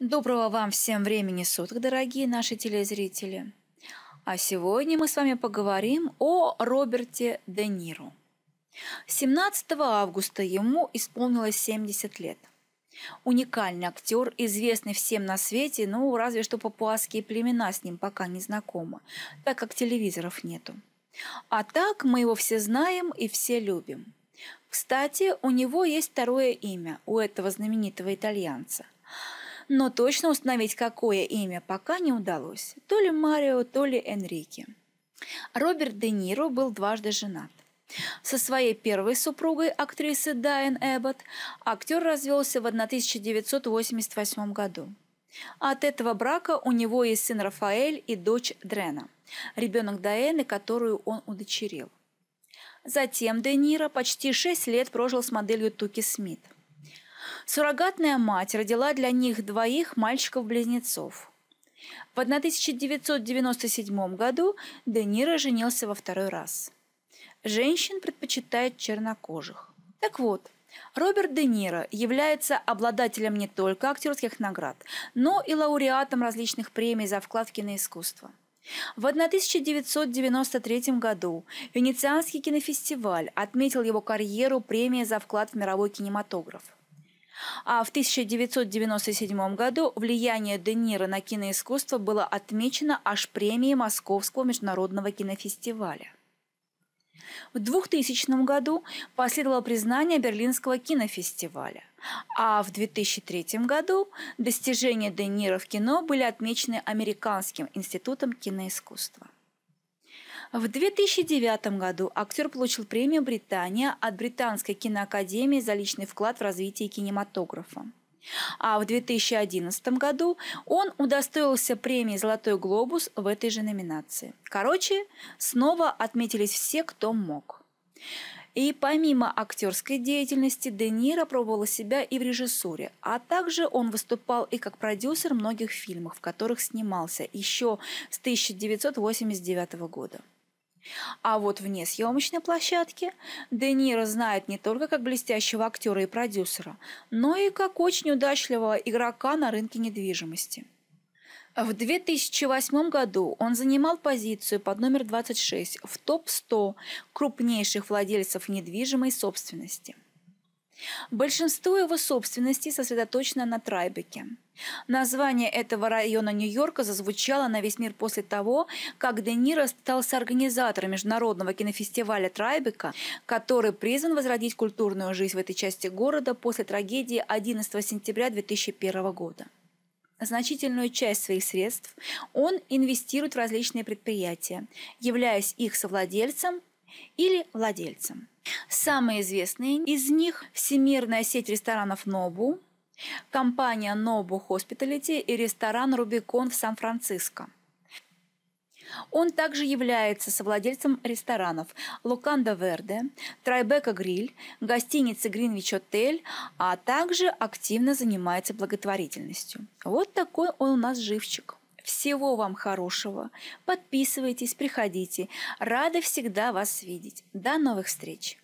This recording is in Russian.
Доброго вам всем времени суток, дорогие наши телезрители. А сегодня мы с вами поговорим о Роберте Де Ниро. 17 августа ему исполнилось 70 лет. Уникальный актер, известный всем на свете, но ну, разве что папуасские племена с ним пока не знакомы, так как телевизоров нету. А так мы его все знаем и все любим. Кстати, у него есть второе имя, у этого знаменитого итальянца – но точно установить, какое имя, пока не удалось. То ли Марио, то ли Энрике. Роберт Де Ниро был дважды женат. Со своей первой супругой, актрисы Дайан Эбботт, актер развелся в 1988 году. От этого брака у него есть сын Рафаэль и дочь Дрена, ребенок Дайены, которую он удочерил. Затем Де Ниро почти шесть лет прожил с моделью Туки Смит – Суррогатная мать родила для них двоих мальчиков-близнецов. В 1997 году Де Ниро женился во второй раз. Женщин предпочитает чернокожих. Так вот, Роберт Де Ниро является обладателем не только актерских наград, но и лауреатом различных премий за вклад в киноискусство. В 1993 году Венецианский кинофестиваль отметил его карьеру премией за вклад в мировой кинематограф – а в 1997 году влияние Де Ниро на киноискусство было отмечено аж премией Московского международного кинофестиваля. В 2000 году последовало признание Берлинского кинофестиваля, а в 2003 году достижения Де Ниро в кино были отмечены Американским институтом киноискусства. В 2009 году актер получил премию «Британия» от Британской киноакадемии за личный вклад в развитие кинематографа. А в 2011 году он удостоился премии «Золотой глобус» в этой же номинации. Короче, снова отметились все, кто мог. И помимо актерской деятельности, Де Ниро пробовал себя и в режиссуре, а также он выступал и как продюсер многих фильмов, в которых снимался еще с 1989 года. А вот вне съемочной площадки Де Ниро знает не только как блестящего актера и продюсера, но и как очень удачливого игрока на рынке недвижимости. В 2008 году он занимал позицию под номер 26 в топ-100 крупнейших владельцев недвижимой собственности – Большинство его собственности сосредоточено на Трайбеке. Название этого района Нью-Йорка зазвучало на весь мир после того, как Де Ниро стал соорганизатором международного кинофестиваля Трайбека, который призван возродить культурную жизнь в этой части города после трагедии 11 сентября 2001 года. Значительную часть своих средств он инвестирует в различные предприятия, являясь их совладельцем или владельцем. Самые известные из них – всемирная сеть ресторанов «Нобу», компания «Нобу Hospitality и ресторан «Рубикон» в Сан-Франциско. Он также является совладельцем ресторанов «Луканда Верде», «Трайбека Гриль», гостиницы «Гринвич Отель», а также активно занимается благотворительностью. Вот такой он у нас живчик. Всего вам хорошего. Подписывайтесь, приходите. Рада всегда вас видеть. До новых встреч!